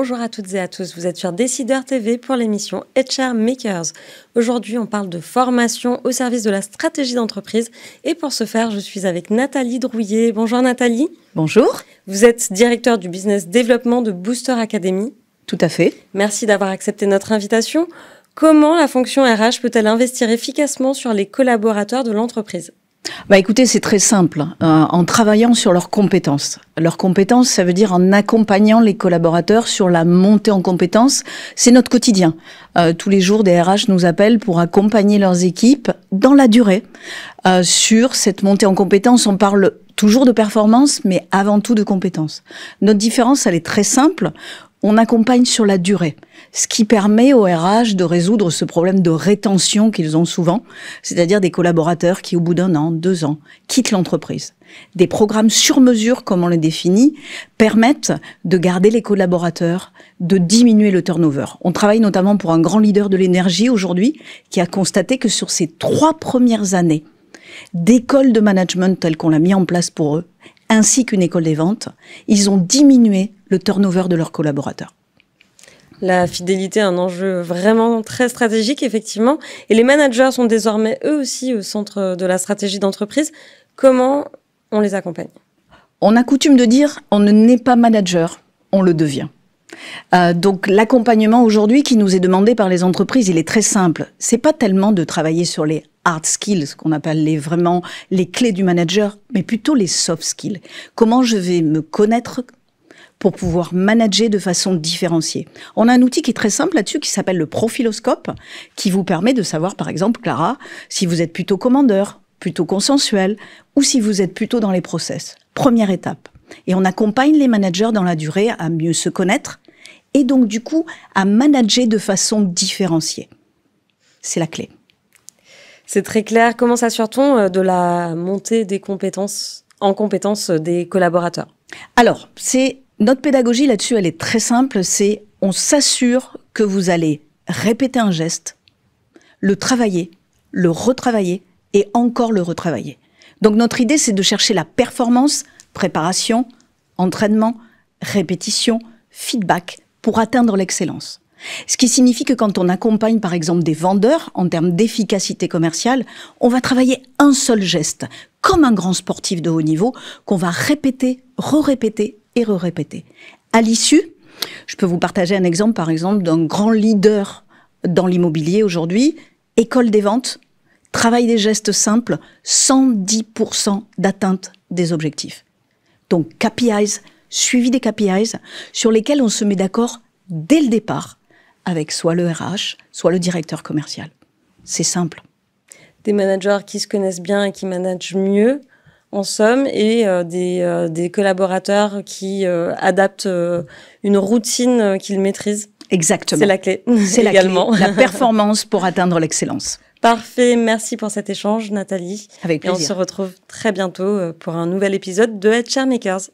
Bonjour à toutes et à tous, vous êtes sur Décideur TV pour l'émission HR Makers. Aujourd'hui, on parle de formation au service de la stratégie d'entreprise et pour ce faire, je suis avec Nathalie Drouillet. Bonjour Nathalie. Bonjour. Vous êtes directeur du business développement de Booster Academy. Tout à fait. Merci d'avoir accepté notre invitation. Comment la fonction RH peut-elle investir efficacement sur les collaborateurs de l'entreprise bah écoutez, c'est très simple. Hein. en travaillant sur leurs compétences. Leurs compétences, ça veut dire en accompagnant les collaborateurs sur la montée en compétences. C'est notre quotidien. Euh, tous les jours, des RH nous appellent pour accompagner leurs équipes dans la durée euh, sur cette montée en compétences. On parle toujours de performance, mais avant tout de compétences. Notre différence, elle est très simple on accompagne sur la durée, ce qui permet aux RH de résoudre ce problème de rétention qu'ils ont souvent, c'est-à-dire des collaborateurs qui, au bout d'un an, deux ans, quittent l'entreprise. Des programmes sur mesure, comme on les définit, permettent de garder les collaborateurs, de diminuer le turnover. On travaille notamment pour un grand leader de l'énergie aujourd'hui qui a constaté que sur ses trois premières années d'école de management telle qu'on l'a mis en place pour eux, ainsi qu'une école des ventes, ils ont diminué le turnover de leurs collaborateurs. La fidélité est un enjeu vraiment très stratégique, effectivement. Et les managers sont désormais eux aussi au centre de la stratégie d'entreprise. Comment on les accompagne On a coutume de dire, on ne n'est pas manager, on le devient. Euh, donc l'accompagnement aujourd'hui qui nous est demandé par les entreprises, il est très simple. C'est pas tellement de travailler sur les hard skills, qu'on appelle les, vraiment les clés du manager, mais plutôt les soft skills. Comment je vais me connaître pour pouvoir manager de façon différenciée. On a un outil qui est très simple là-dessus, qui s'appelle le profiloscope, qui vous permet de savoir, par exemple, Clara, si vous êtes plutôt commandeur, plutôt consensuel, ou si vous êtes plutôt dans les process. Première étape. Et on accompagne les managers dans la durée à mieux se connaître, et donc du coup à manager de façon différenciée. C'est la clé. C'est très clair. Comment s'assure-t-on euh, de la montée des compétences en compétences euh, des collaborateurs Alors, c'est notre pédagogie là-dessus, elle est très simple. C'est on s'assure que vous allez répéter un geste, le travailler, le retravailler et encore le retravailler. Donc notre idée, c'est de chercher la performance, préparation, entraînement, répétition, feedback pour atteindre l'excellence. Ce qui signifie que quand on accompagne par exemple des vendeurs en termes d'efficacité commerciale, on va travailler un seul geste, comme un grand sportif de haut niveau, qu'on va répéter, re-répéter et re-répéter. À l'issue, je peux vous partager un exemple par exemple d'un grand leader dans l'immobilier aujourd'hui, école des ventes, travail des gestes simples, 110% d'atteinte des objectifs. Donc KPIs, suivi des KPIs, sur lesquels on se met d'accord dès le départ avec soit le RH, soit le directeur commercial. C'est simple. Des managers qui se connaissent bien et qui managent mieux, en somme, et euh, euh, des, collaborateurs qui euh, adaptent une routine qu'ils maîtrisent. Exactement. C'est la clé. C'est la clé. La performance pour atteindre l'excellence. Parfait. Merci pour cet échange, Nathalie. Avec plaisir. on se retrouve très bientôt pour un nouvel épisode de HR Makers.